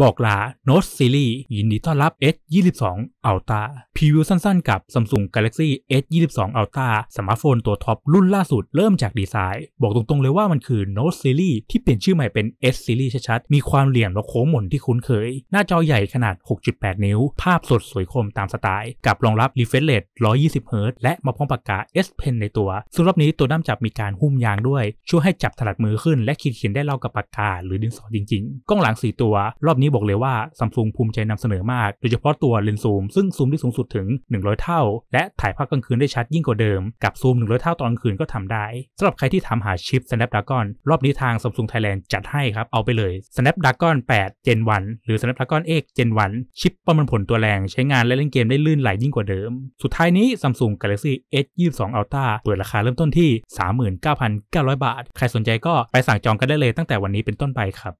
บอกลาโน้ตซีรีส์ยินดีต้อนรับ S22 Ultra พรีวิวสั้นๆกับ Samsung Galaxy S22 Ultra สมาร์ทโฟนตัวท็อปรุ่นล่าสุด เริ่มจากดีไซน์ บอกตรงๆเลยว่ามันคือ Note Series ที่เปลี่ยนชื่อใหม่เป็น S Series ชัดๆ มีความเหลี่ยมและโค้งหมุนที่คุ้นเคย หน้าจอใหญ่ขนาด 6.8 นิ้ว ภาพสดสวยคมตามสไตล์กับรองรับ refresh rate 120 Hz และมาพร้อมปากกา S Pen ในตัวซึ่งรอบนี้ตัวด้ามจับมีการหุ้มยางด้วย ช่วยให้จับถนัดมือขึ้น และขีดเขียนได้เล่ากับปากกาหรือดินสอจริงๆกล้องหลัง4ตัวรอบนี้บอกเลยว่า Samsung ภูมิใจนำเสนอมาก โดยเฉพาะตัวเลนส์ซูมซึ่งซูมได้สูงสุดถึง 100 เท่า และถ่ายภาพกลางคืนได้ชัดยิ่งกว่าเดิม กับซูม 100 เท่าตอนกลางคืนก็ทำได้ สำหรับใครที่ถามหาชิป Snapdragon รอบนี้ทาง Samsung Thailand จัดให้ครับ เอาไปเลย Snapdragon 8 Gen 1หรือ Snapdragon X Gen 1ชิปประมวลผลตัวแรง ใช้งานและเล่นเกมได้ลื่นไหลยิ่งกว่าเดิม สุดท้ายนี้ Samsung Galaxy S 22 Ultra เปิดราคาเริ่มต้นที่ 39,900 บาท ใครสนใจก็ไปสั่งจองกันได้เลยตั้งแต่วันนี้เป็นต้นไปครับ